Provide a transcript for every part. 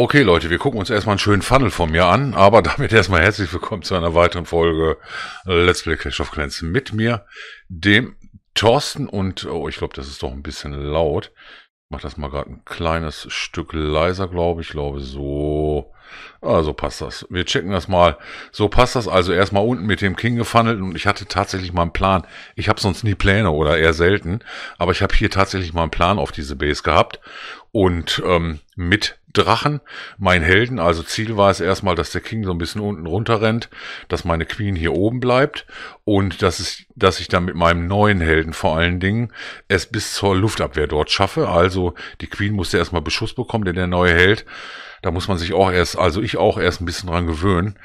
Okay, Leute, wir gucken uns erstmal einen schönen Funnel von mir an, aber damit erstmal herzlich willkommen zu einer weiteren Folge äh, Let's Play Clash of Clans mit mir, dem Thorsten und, oh, ich glaube, das ist doch ein bisschen laut. Ich mache das mal gerade ein kleines Stück leiser, glaube ich, glaube so. Also passt das. Wir checken das mal. So passt das also erstmal unten mit dem King gefunnelt und ich hatte tatsächlich mal einen Plan. Ich habe sonst nie Pläne oder eher selten, aber ich habe hier tatsächlich mal einen Plan auf diese Base gehabt und ähm, mit Drachen. Mein Helden, also Ziel war es erstmal, dass der King so ein bisschen unten runter rennt, dass meine Queen hier oben bleibt und dass, es, dass ich dann mit meinem neuen Helden vor allen Dingen es bis zur Luftabwehr dort schaffe. Also die Queen musste erstmal Beschuss bekommen, denn der neue Held, da muss man sich auch erst, also ich auch erst ein bisschen dran gewöhnen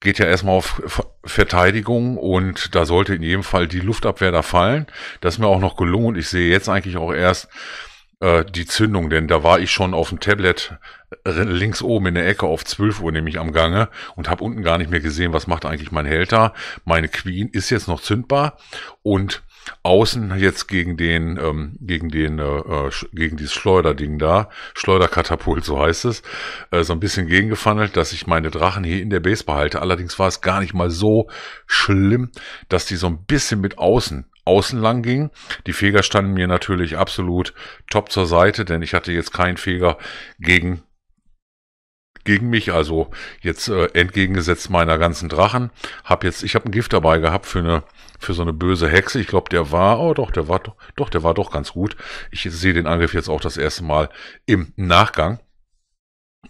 geht ja erstmal auf Verteidigung und da sollte in jedem Fall die Luftabwehr da fallen. Das ist mir auch noch gelungen und ich sehe jetzt eigentlich auch erst, äh, die Zündung, denn da war ich schon auf dem Tablet äh, links oben in der Ecke auf 12 Uhr nämlich am Gange und habe unten gar nicht mehr gesehen, was macht eigentlich mein Helter. Meine Queen ist jetzt noch zündbar und außen jetzt gegen den ähm, gegen den äh, äh gegen dieses Schleuderding da, Schleuderkatapult so heißt es, äh, so ein bisschen gegengefandelt, dass ich meine Drachen hier in der Base behalte. Allerdings war es gar nicht mal so schlimm, dass die so ein bisschen mit außen außen lang ging. Die Feger standen mir natürlich absolut top zur Seite, denn ich hatte jetzt keinen Feger gegen gegen mich, also jetzt äh, entgegengesetzt meiner ganzen Drachen. Hab jetzt, ich habe ein Gift dabei gehabt für eine für so eine böse Hexe. Ich glaube, der war, oh doch, der war doch, der war doch ganz gut. Ich sehe den Angriff jetzt auch das erste Mal im Nachgang.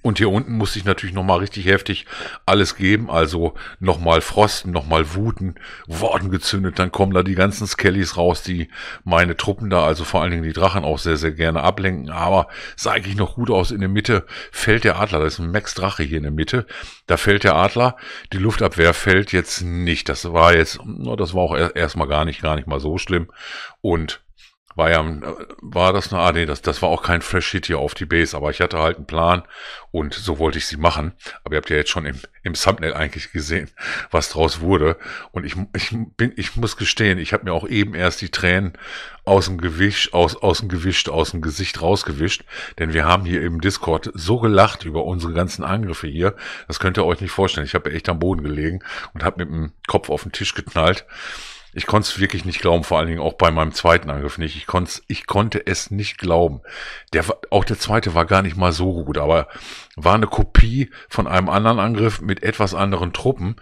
Und hier unten musste ich natürlich nochmal richtig heftig alles geben, also nochmal frosten, nochmal wuten, Worten gezündet, dann kommen da die ganzen Skellys raus, die meine Truppen da, also vor allen Dingen die Drachen auch sehr, sehr gerne ablenken, aber sah eigentlich noch gut aus, in der Mitte fällt der Adler, da ist ein Max Drache hier in der Mitte, da fällt der Adler, die Luftabwehr fällt jetzt nicht, das war jetzt, das war auch erstmal gar nicht, gar nicht mal so schlimm und war ja, war das eine, ah nee, das, das war auch kein Fresh Hit hier auf die Base, aber ich hatte halt einen Plan und so wollte ich sie machen. Aber ihr habt ja jetzt schon im, im Thumbnail eigentlich gesehen, was draus wurde. Und ich, ich bin, ich muss gestehen, ich habe mir auch eben erst die Tränen aus dem Gewicht, aus, aus dem Gewicht, aus dem Gesicht rausgewischt, denn wir haben hier im Discord so gelacht über unsere ganzen Angriffe hier. Das könnt ihr euch nicht vorstellen. Ich habe echt am Boden gelegen und habe mit dem Kopf auf den Tisch geknallt. Ich konnte es wirklich nicht glauben, vor allen Dingen auch bei meinem zweiten Angriff nicht. Ich, konnt's, ich konnte es nicht glauben. Der, auch der zweite war gar nicht mal so gut, aber war eine Kopie von einem anderen Angriff mit etwas anderen Truppen.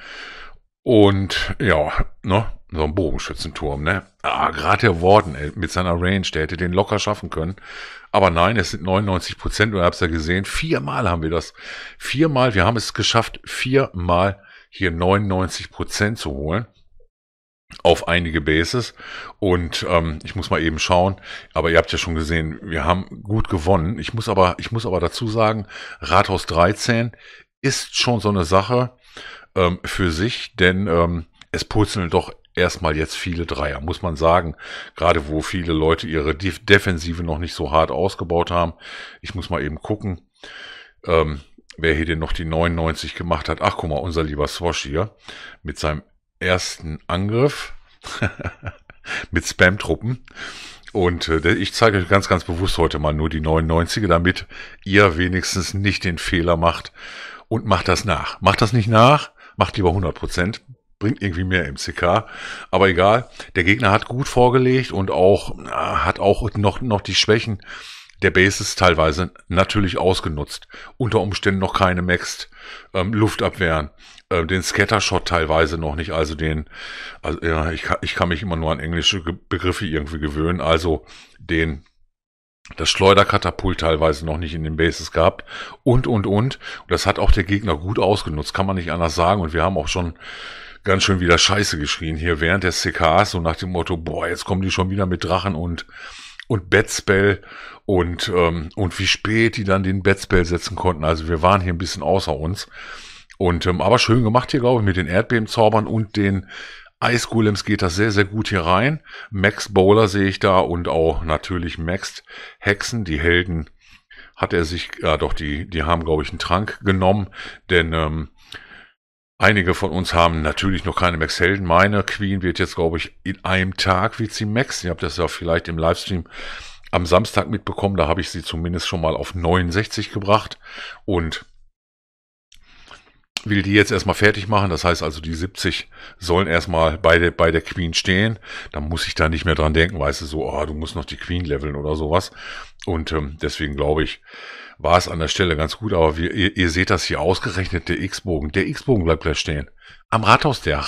Und ja, ne, so ein Bogenschützenturm, ne? Ah, gerade der Warden ey, mit seiner Range, der hätte den locker schaffen können. Aber nein, es sind 99 Prozent, du hast ja gesehen, viermal haben wir das. Viermal, wir haben es geschafft, viermal hier 99 Prozent zu holen auf einige Bases und ähm, ich muss mal eben schauen, aber ihr habt ja schon gesehen, wir haben gut gewonnen. Ich muss aber, ich muss aber dazu sagen, Rathaus 13 ist schon so eine Sache ähm, für sich, denn ähm, es purzeln doch erstmal jetzt viele Dreier, muss man sagen. Gerade wo viele Leute ihre Defensive noch nicht so hart ausgebaut haben. Ich muss mal eben gucken, ähm, wer hier denn noch die 99 gemacht hat. Ach guck mal, unser lieber Swash hier mit seinem ersten Angriff mit Spam-Truppen. Und äh, ich zeige euch ganz, ganz bewusst heute mal nur die 99er, damit ihr wenigstens nicht den Fehler macht und macht das nach. Macht das nicht nach, macht lieber 100 Prozent. Bringt irgendwie mehr MCK. Aber egal, der Gegner hat gut vorgelegt und auch äh, hat auch noch, noch die Schwächen der Base ist teilweise natürlich ausgenutzt. Unter Umständen noch keine Maxed, ähm, Luftabwehren, äh, den Scattershot teilweise noch nicht. Also den, also ja, ich, kann, ich kann mich immer nur an englische Begriffe irgendwie gewöhnen. Also den das Schleuderkatapult teilweise noch nicht in den Bases gehabt und, und, und. Und das hat auch der Gegner gut ausgenutzt, kann man nicht anders sagen. Und wir haben auch schon ganz schön wieder Scheiße geschrien hier während der CKs, so nach dem Motto, boah, jetzt kommen die schon wieder mit Drachen und und Bedspell und, ähm, und wie spät die dann den Bedspell setzen konnten. Also wir waren hier ein bisschen außer uns. Und ähm, aber schön gemacht hier, glaube ich, mit den Erdbebenzaubern und den Eisgolems geht das sehr, sehr gut hier rein. Max Bowler sehe ich da und auch natürlich Max Hexen, die Helden hat er sich, ja äh, doch, die, die haben, glaube ich, einen Trank genommen, denn ähm, Einige von uns haben natürlich noch keine Max-Helden. Meine Queen wird jetzt, glaube ich, in einem Tag wird sie Max. Ihr habt das ja vielleicht im Livestream am Samstag mitbekommen. Da habe ich sie zumindest schon mal auf 69 gebracht. Und will die jetzt erstmal fertig machen. Das heißt also, die 70 sollen erstmal bei der, bei der Queen stehen. Dann muss ich da nicht mehr dran denken, weißt du, so, oh, du musst noch die Queen leveln oder sowas. Und ähm, deswegen glaube ich, war es an der Stelle ganz gut. Aber wir, ihr, ihr seht das hier ausgerechnet, der X-Bogen. Der X-Bogen bleibt gleich stehen. Am Rathaus der.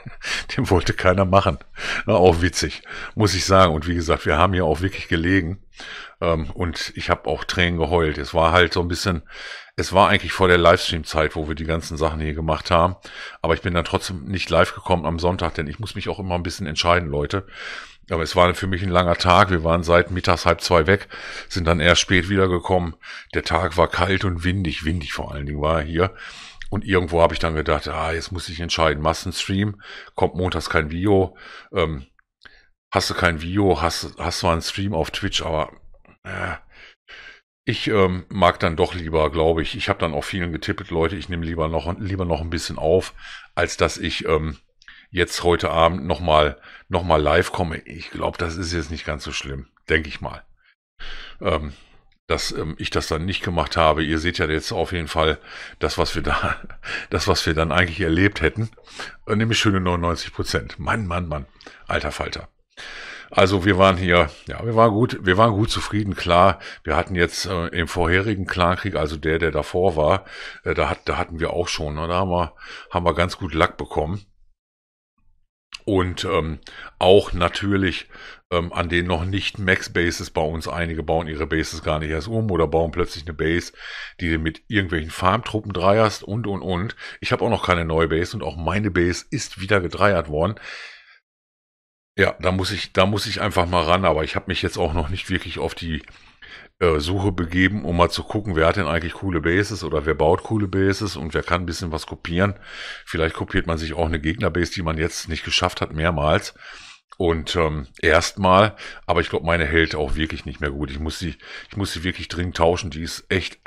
Den wollte keiner machen. Na, auch witzig, muss ich sagen. Und wie gesagt, wir haben hier auch wirklich gelegen. Ähm, und ich habe auch Tränen geheult. Es war halt so ein bisschen es war eigentlich vor der Livestream-Zeit, wo wir die ganzen Sachen hier gemacht haben. Aber ich bin dann trotzdem nicht live gekommen am Sonntag, denn ich muss mich auch immer ein bisschen entscheiden, Leute. Aber es war für mich ein langer Tag. Wir waren seit mittags halb zwei weg, sind dann erst spät wiedergekommen. Der Tag war kalt und windig, windig vor allen Dingen war hier. Und irgendwo habe ich dann gedacht, ah, jetzt muss ich entscheiden, Massenstream, kommt montags kein Video, ähm, hast du kein Video, hast, hast zwar einen Stream auf Twitch, aber äh, ich ähm, mag dann doch lieber, glaube ich. Ich habe dann auch vielen getippelt, Leute, ich nehme lieber noch, lieber noch ein bisschen auf, als dass ich ähm, jetzt heute Abend nochmal noch mal live komme. Ich glaube, das ist jetzt nicht ganz so schlimm, denke ich mal. Ähm, dass ähm, ich das dann nicht gemacht habe. Ihr seht ja jetzt auf jeden Fall das, was wir da, das, was wir dann eigentlich erlebt hätten. Äh, nämlich schöne 99 Prozent. Mann, Mann, Mann. Alter Falter. Also wir waren hier, ja, wir waren gut, wir waren gut zufrieden, klar. Wir hatten jetzt äh, im vorherigen Clankrieg, also der, der davor war, äh, da, hat, da hatten wir auch schon, ne, da haben wir, haben wir ganz gut Lack bekommen. Und ähm, auch natürlich ähm, an den noch nicht Max-Bases bei uns. Einige bauen ihre Bases gar nicht erst um oder bauen plötzlich eine Base, die du mit irgendwelchen Farmtruppen dreierst und, und, und. Ich habe auch noch keine neue Base und auch meine Base ist wieder gedreiert worden. Ja, da muss ich, da muss ich einfach mal ran, aber ich habe mich jetzt auch noch nicht wirklich auf die äh, Suche begeben, um mal zu gucken, wer hat denn eigentlich coole Bases oder wer baut coole Bases und wer kann ein bisschen was kopieren. Vielleicht kopiert man sich auch eine Gegnerbase, die man jetzt nicht geschafft hat, mehrmals. Und ähm, erstmal, aber ich glaube, meine hält auch wirklich nicht mehr gut. Ich muss sie, ich muss sie wirklich dringend tauschen. Die ist echt,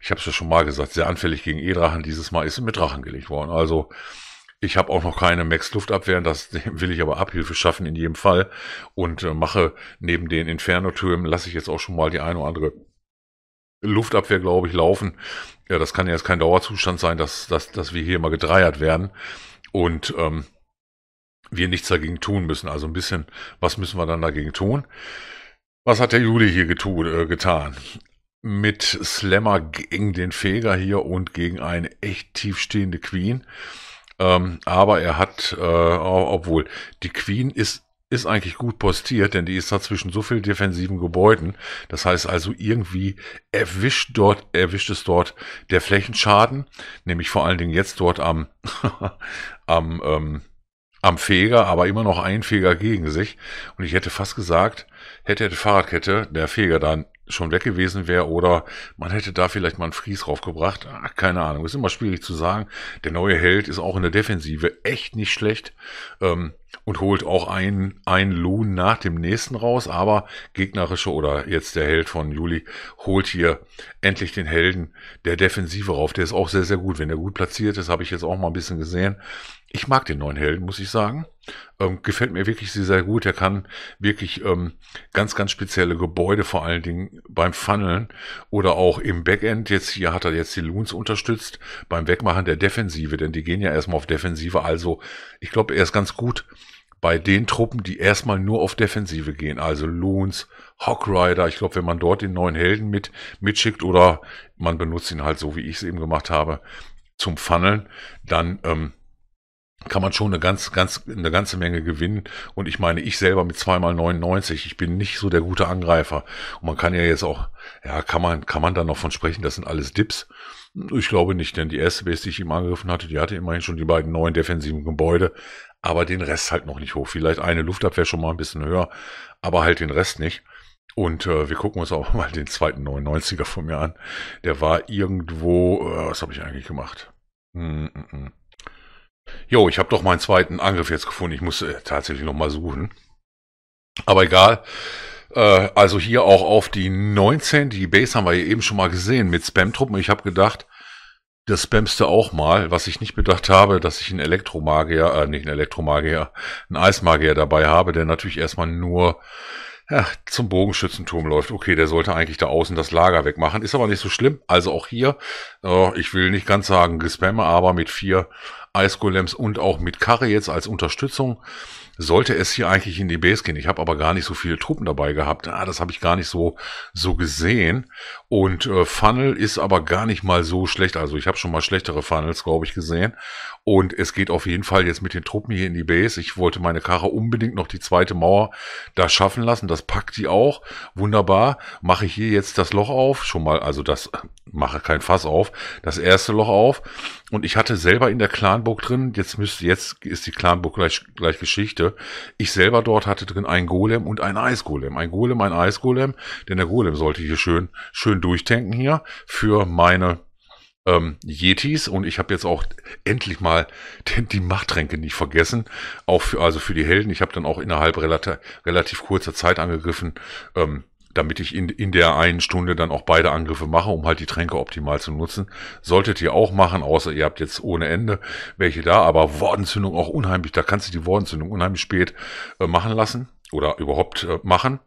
ich habe es ja schon mal gesagt, sehr anfällig gegen E-Drachen. Dieses Mal ist sie mit Drachen gelegt worden. Also ich habe auch noch keine Max-Luftabwehren, das will ich aber Abhilfe schaffen in jedem Fall und äh, mache neben den Inferno-Türmen, lasse ich jetzt auch schon mal die eine oder andere Luftabwehr, glaube ich, laufen. Ja, das kann ja jetzt kein Dauerzustand sein, dass, dass, dass wir hier mal gedreiert werden und ähm, wir nichts dagegen tun müssen. Also ein bisschen, was müssen wir dann dagegen tun? Was hat der Juli hier getu, äh, getan? Mit Slammer gegen den Feger hier und gegen eine echt tiefstehende Queen ähm, aber er hat, äh, obwohl, die Queen ist ist eigentlich gut postiert, denn die ist da zwischen so vielen defensiven Gebäuden. Das heißt also irgendwie erwischt dort, erwischt es dort der Flächenschaden, nämlich vor allen Dingen jetzt dort am, am, ähm, am Feger, aber immer noch ein Feger gegen sich. Und ich hätte fast gesagt, hätte, er die Fahrradkette der Feger dann schon weg gewesen wäre oder man hätte da vielleicht mal einen Fries raufgebracht. Ach, keine Ahnung, ist immer schwierig zu sagen. Der neue Held ist auch in der Defensive echt nicht schlecht. Ähm, und holt auch einen, einen Lohn nach dem nächsten raus, aber gegnerische oder jetzt der Held von Juli holt hier endlich den Helden der Defensive rauf. Der ist auch sehr, sehr gut. Wenn er gut platziert ist, habe ich jetzt auch mal ein bisschen gesehen. Ich mag den neuen Helden, muss ich sagen. Ähm, gefällt mir wirklich sehr, sehr gut. Er kann wirklich ähm, ganz, ganz spezielle Gebäude, vor allen Dingen beim Funneln oder auch im Backend. Jetzt hier hat er jetzt die Loons unterstützt beim Wegmachen der Defensive, denn die gehen ja erstmal auf Defensive. Also ich glaube, er ist ganz gut bei den Truppen, die erstmal nur auf Defensive gehen, also Loons, Rider, Ich glaube, wenn man dort den neuen Helden mit mitschickt oder man benutzt ihn halt so, wie ich es eben gemacht habe, zum Funneln, dann ähm, kann man schon eine ganz, ganz, eine ganze Menge gewinnen. Und ich meine, ich selber mit 2 x 99, ich bin nicht so der gute Angreifer. Und man kann ja jetzt auch, ja, kann man, kann man da noch von sprechen, das sind alles Dips. Ich glaube nicht, denn die erste Base, die ich ihm angegriffen hatte, die hatte immerhin schon die beiden neuen defensiven Gebäude aber den Rest halt noch nicht hoch. Vielleicht eine Luftabwehr schon mal ein bisschen höher, aber halt den Rest nicht. Und äh, wir gucken uns auch mal den zweiten 99er von mir an. Der war irgendwo, äh, was habe ich eigentlich gemacht? Mm -mm. Jo, ich habe doch meinen zweiten Angriff jetzt gefunden. Ich muss äh, tatsächlich mal suchen. Aber egal. Äh, also hier auch auf die 19. Die Base haben wir eben schon mal gesehen mit Spam-Truppen. Ich habe gedacht, das spamste auch mal, was ich nicht bedacht habe, dass ich einen Elektromagier, äh, nicht einen Elektromagier, einen Eismagier dabei habe, der natürlich erstmal nur ja, zum Bogenschützenturm läuft. Okay, der sollte eigentlich da außen das Lager wegmachen. Ist aber nicht so schlimm. Also auch hier, äh, ich will nicht ganz sagen Gespamme, aber mit vier Ice und auch mit Karre jetzt als Unterstützung sollte es hier eigentlich in die Base gehen. Ich habe aber gar nicht so viele Truppen dabei gehabt. Ah, das habe ich gar nicht so so gesehen. Und äh, Funnel ist aber gar nicht mal so schlecht. Also ich habe schon mal schlechtere Funnels, glaube ich, gesehen. Und es geht auf jeden Fall jetzt mit den Truppen hier in die Base. Ich wollte meine Karre unbedingt noch die zweite Mauer da schaffen lassen. Das packt die auch. Wunderbar. Mache ich hier jetzt das Loch auf. Schon mal, also das äh, mache kein Fass auf. Das erste Loch auf. Und ich hatte selber in der Clanburg drin, jetzt müsste, jetzt ist die Clanburg gleich, gleich Geschichte. Ich selber dort hatte drin ein Golem und ein Eisgolem. Ein Golem, ein Eisgolem, denn der Golem sollte hier schön, schön durchtanken hier für meine ähm, Yetis und ich habe jetzt auch endlich mal den, die Machttränke nicht vergessen, auch für, also für die Helden. Ich habe dann auch innerhalb relati relativ kurzer Zeit angegriffen, ähm, damit ich in, in der einen Stunde dann auch beide Angriffe mache, um halt die Tränke optimal zu nutzen. Solltet ihr auch machen, außer ihr habt jetzt ohne Ende welche da, aber Wortentzündung auch unheimlich, da kannst du die Wortentzündung unheimlich spät äh, machen lassen oder überhaupt äh, machen.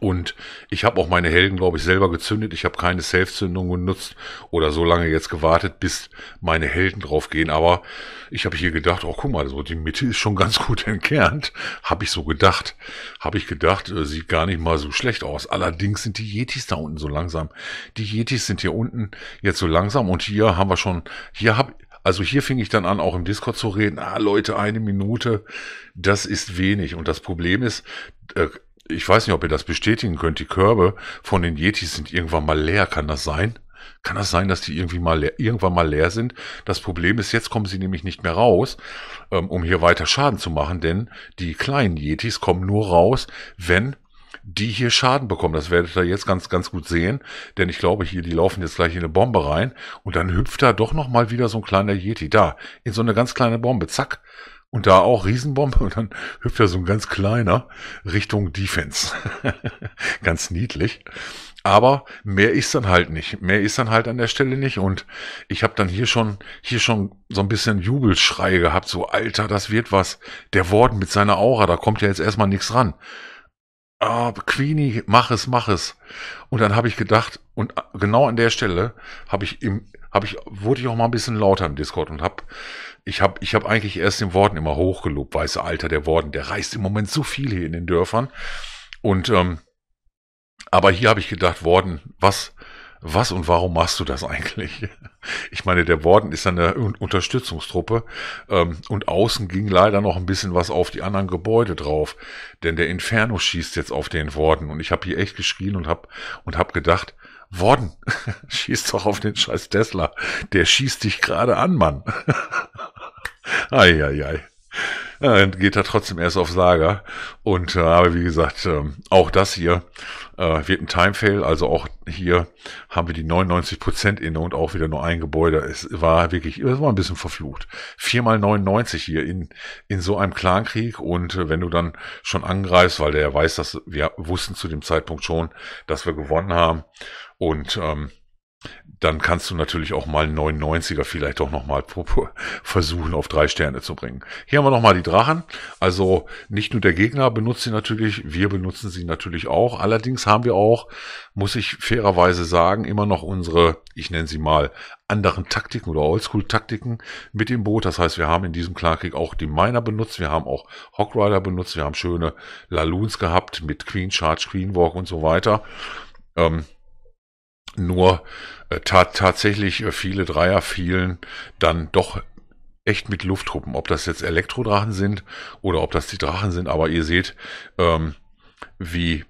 Und ich habe auch meine Helden, glaube ich, selber gezündet. Ich habe keine Self-Zündung genutzt oder so lange jetzt gewartet, bis meine Helden draufgehen. Aber ich habe hier gedacht, oh guck mal, so die Mitte ist schon ganz gut entkernt. Habe ich so gedacht. Habe ich gedacht, äh, sieht gar nicht mal so schlecht aus. Allerdings sind die Yetis da unten so langsam. Die Yetis sind hier unten jetzt so langsam und hier haben wir schon, hier habe also hier fing ich dann an, auch im Discord zu reden. Ah, Leute, eine Minute, das ist wenig. Und das Problem ist, äh, ich weiß nicht, ob ihr das bestätigen könnt, die Körbe von den Yetis sind irgendwann mal leer, kann das sein? Kann das sein, dass die irgendwie mal leer, irgendwann mal leer sind? Das Problem ist, jetzt kommen sie nämlich nicht mehr raus, ähm, um hier weiter Schaden zu machen, denn die kleinen Yetis kommen nur raus, wenn die hier Schaden bekommen. Das werdet ihr jetzt ganz, ganz gut sehen, denn ich glaube hier, die laufen jetzt gleich in eine Bombe rein und dann hüpft da doch nochmal wieder so ein kleiner Yeti da, in so eine ganz kleine Bombe, zack. Und da auch Riesenbombe und dann hüpft er so ein ganz kleiner Richtung Defense. ganz niedlich. Aber mehr ist dann halt nicht. Mehr ist dann halt an der Stelle nicht. Und ich habe dann hier schon, hier schon so ein bisschen Jubelschreie gehabt. So, Alter, das wird was. Der Wort mit seiner Aura, da kommt ja jetzt erstmal nichts ran ah, oh, Queenie, mach es, mach es. Und dann habe ich gedacht, und genau an der Stelle habe ich im, habe ich, wurde ich auch mal ein bisschen lauter im Discord und habe, ich habe, ich habe eigentlich erst den Worten immer hochgelobt, weiße Alter, der Worden, der reißt im Moment so viel hier in den Dörfern. Und ähm, aber hier habe ich gedacht, Worden, was? was und warum machst du das eigentlich? Ich meine, der Worden ist eine Unterstützungstruppe ähm, und außen ging leider noch ein bisschen was auf die anderen Gebäude drauf, denn der Inferno schießt jetzt auf den Worden und ich habe hier echt geschrien und habe und hab gedacht, Worden, schieß doch auf den scheiß Tesla, der schießt dich gerade an, Mann. Eieiei. ei, ei äh, geht da trotzdem erst aufs Lager. Und äh, aber wie gesagt, äh, auch das hier äh, wird ein Timefail. Also auch hier haben wir die 99% inne und auch wieder nur ein Gebäude. Es war wirklich, es war ein bisschen verflucht. Viermal 99 hier in, in so einem Clankrieg. Und äh, wenn du dann schon angreifst, weil der weiß, dass wir wussten zu dem Zeitpunkt schon, dass wir gewonnen haben. Und ähm, dann kannst du natürlich auch mal einen 99er vielleicht auch nochmal versuchen auf drei Sterne zu bringen. Hier haben wir nochmal die Drachen. Also nicht nur der Gegner benutzt sie natürlich, wir benutzen sie natürlich auch. Allerdings haben wir auch, muss ich fairerweise sagen, immer noch unsere, ich nenne sie mal, anderen Taktiken oder Oldschool-Taktiken mit dem Boot. Das heißt, wir haben in diesem Klarkrieg auch die Miner benutzt, wir haben auch Hogrider benutzt, wir haben schöne Laloons gehabt mit Queen Charge, Queen Walk und so weiter. Ähm, nur äh, tatsächlich äh, viele Dreier fielen dann doch echt mit Lufttruppen. Ob das jetzt Elektrodrachen sind oder ob das die Drachen sind, aber ihr seht, ähm, wie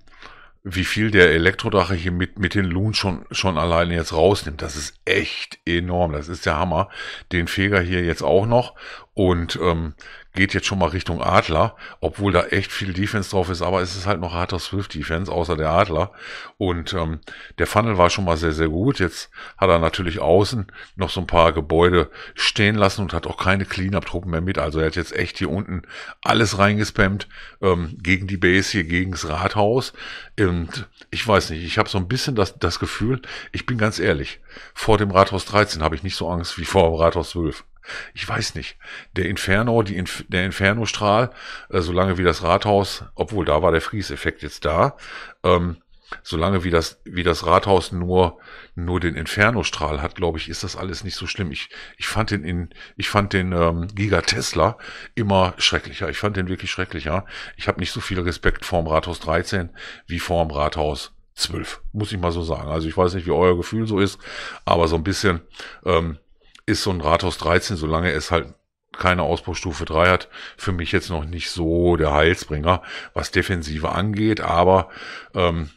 wie viel der Elektrodrache hier mit, mit den Loon schon, schon alleine jetzt rausnimmt. Das ist echt enorm. Das ist der Hammer. Den Feger hier jetzt auch noch. Und ähm, geht jetzt schon mal Richtung Adler, obwohl da echt viel Defense drauf ist, aber es ist halt noch harter Swift-Defense, außer der Adler. Und ähm, der Funnel war schon mal sehr, sehr gut. Jetzt hat er natürlich außen noch so ein paar Gebäude stehen lassen und hat auch keine Cleanup-Truppen mehr mit. Also er hat jetzt echt hier unten alles reingespammt ähm, gegen die Base, hier gegen das Rathaus. Und ich weiß nicht, ich habe so ein bisschen das, das Gefühl, ich bin ganz ehrlich, vor dem Rathaus 13 habe ich nicht so Angst wie vor dem Rathaus 12. Ich weiß nicht. Der Inferno, die Inf der Inferno-Strahl, äh, solange wie das Rathaus, obwohl da war der Fries-Effekt jetzt da, ähm, solange wie das, wie das Rathaus nur, nur den Inferno-Strahl hat, glaube ich, ist das alles nicht so schlimm. Ich, ich fand den, in, ich fand den ähm, Giga Tesla immer schrecklicher. Ich fand den wirklich schrecklicher. Ich habe nicht so viel Respekt vorm Rathaus 13 wie vorm Rathaus 12, muss ich mal so sagen. Also ich weiß nicht, wie euer Gefühl so ist, aber so ein bisschen, ähm, ist so ein Rathaus 13, solange es halt keine Ausbaustufe 3 hat, für mich jetzt noch nicht so der Heilsbringer, was Defensive angeht. Aber ähm,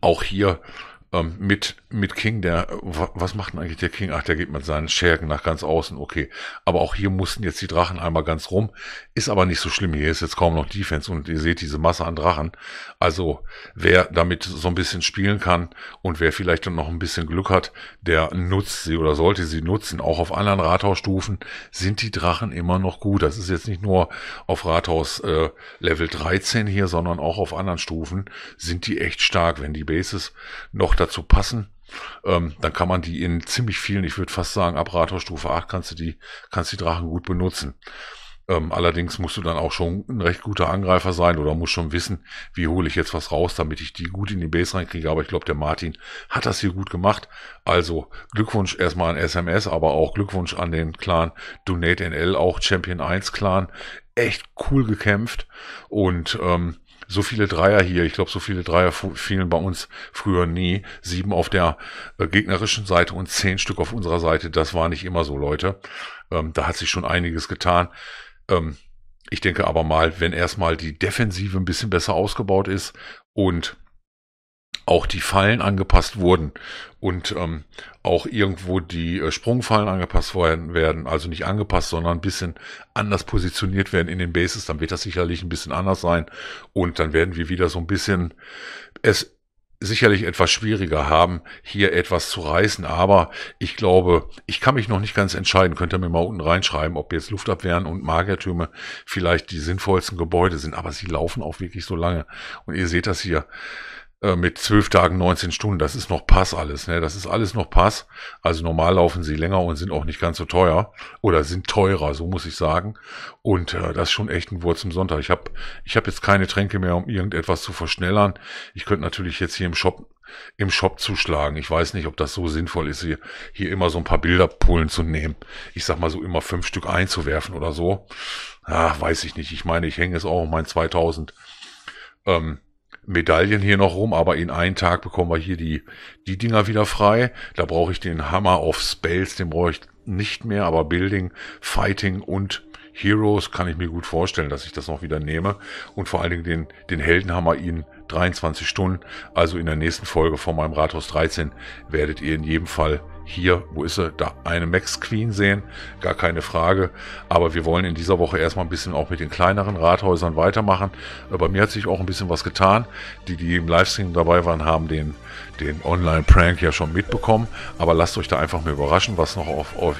auch hier ähm, mit, mit King, der, was macht denn eigentlich der King? Ach, der geht mit seinen Schergen nach ganz außen, okay. Aber auch hier mussten jetzt die Drachen einmal ganz rum. Ist aber nicht so schlimm. Hier ist jetzt kaum noch Defense und ihr seht diese Masse an Drachen. Also, wer damit so ein bisschen spielen kann und wer vielleicht dann noch ein bisschen Glück hat, der nutzt sie oder sollte sie nutzen. Auch auf anderen Rathausstufen sind die Drachen immer noch gut. Das ist jetzt nicht nur auf Rathaus äh, Level 13 hier, sondern auch auf anderen Stufen sind die echt stark, wenn die Bases noch dazu passen. Ähm, dann kann man die in ziemlich vielen, ich würde fast sagen, ab Stufe 8 kannst du die, kannst die Drachen gut benutzen. Ähm, allerdings musst du dann auch schon ein recht guter Angreifer sein oder musst schon wissen, wie hole ich jetzt was raus, damit ich die gut in die Base reinkriege. Aber ich glaube, der Martin hat das hier gut gemacht. Also Glückwunsch erstmal an SMS, aber auch Glückwunsch an den Clan Donate NL, auch Champion 1 Clan. Echt cool gekämpft und ähm, so viele Dreier hier, ich glaube, so viele Dreier fielen bei uns früher nie. Sieben auf der äh, gegnerischen Seite und zehn Stück auf unserer Seite, das war nicht immer so, Leute. Ähm, da hat sich schon einiges getan. Ähm, ich denke aber mal, wenn erstmal die Defensive ein bisschen besser ausgebaut ist und auch die Fallen angepasst wurden und ähm, auch irgendwo die äh, Sprungfallen angepasst werden, also nicht angepasst, sondern ein bisschen anders positioniert werden in den Bases, dann wird das sicherlich ein bisschen anders sein und dann werden wir wieder so ein bisschen es sicherlich etwas schwieriger haben, hier etwas zu reißen, aber ich glaube, ich kann mich noch nicht ganz entscheiden, könnt ihr mir mal unten reinschreiben, ob jetzt Luftabwehren und Magertürme vielleicht die sinnvollsten Gebäude sind, aber sie laufen auch wirklich so lange und ihr seht das hier, äh, mit zwölf Tagen 19 Stunden, das ist noch Pass alles, ne? Das ist alles noch Pass. Also normal laufen sie länger und sind auch nicht ganz so teuer oder sind teurer, so muss ich sagen. Und äh, das ist schon echt ein Wurz zum Sonntag. Ich habe ich hab jetzt keine Tränke mehr, um irgendetwas zu verschnellern. Ich könnte natürlich jetzt hier im Shop im Shop zuschlagen. Ich weiß nicht, ob das so sinnvoll ist, hier, hier immer so ein paar Bilderpolen zu nehmen. Ich sag mal so immer fünf Stück einzuwerfen oder so. Ah, weiß ich nicht. Ich meine, ich hänge es auch um mein 2000. Ähm, Medaillen hier noch rum, aber in einen Tag bekommen wir hier die, die Dinger wieder frei. Da brauche ich den Hammer of Spells, den brauche ich nicht mehr, aber Building, Fighting und Heroes kann ich mir gut vorstellen, dass ich das noch wieder nehme. Und vor allen Dingen den, den Heldenhammer in 23 Stunden. Also in der nächsten Folge von meinem Rathaus 13 werdet ihr in jedem Fall hier, wo ist sie? Da eine Max Queen sehen, gar keine Frage. Aber wir wollen in dieser Woche erstmal ein bisschen auch mit den kleineren Rathäusern weitermachen. Äh, bei mir hat sich auch ein bisschen was getan. Die, die im Livestream dabei waren, haben den, den Online-Prank ja schon mitbekommen. Aber lasst euch da einfach mal überraschen, was noch auf euch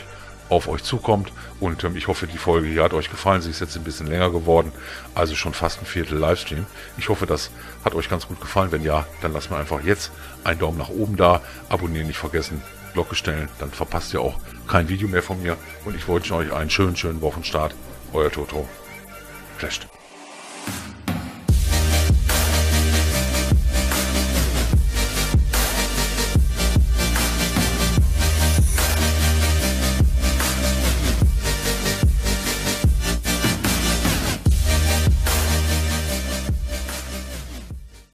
auf euch zukommt. Und ähm, ich hoffe, die Folge hier hat euch gefallen. Sie ist jetzt ein bisschen länger geworden, also schon fast ein Viertel Livestream. Ich hoffe, das hat euch ganz gut gefallen. Wenn ja, dann lasst mir einfach jetzt einen Daumen nach oben da. Abonnieren nicht vergessen. Glocke stellen, dann verpasst ihr auch kein Video mehr von mir. Und ich wünsche euch einen schönen, schönen Wochenstart. Euer Toto. Flasht.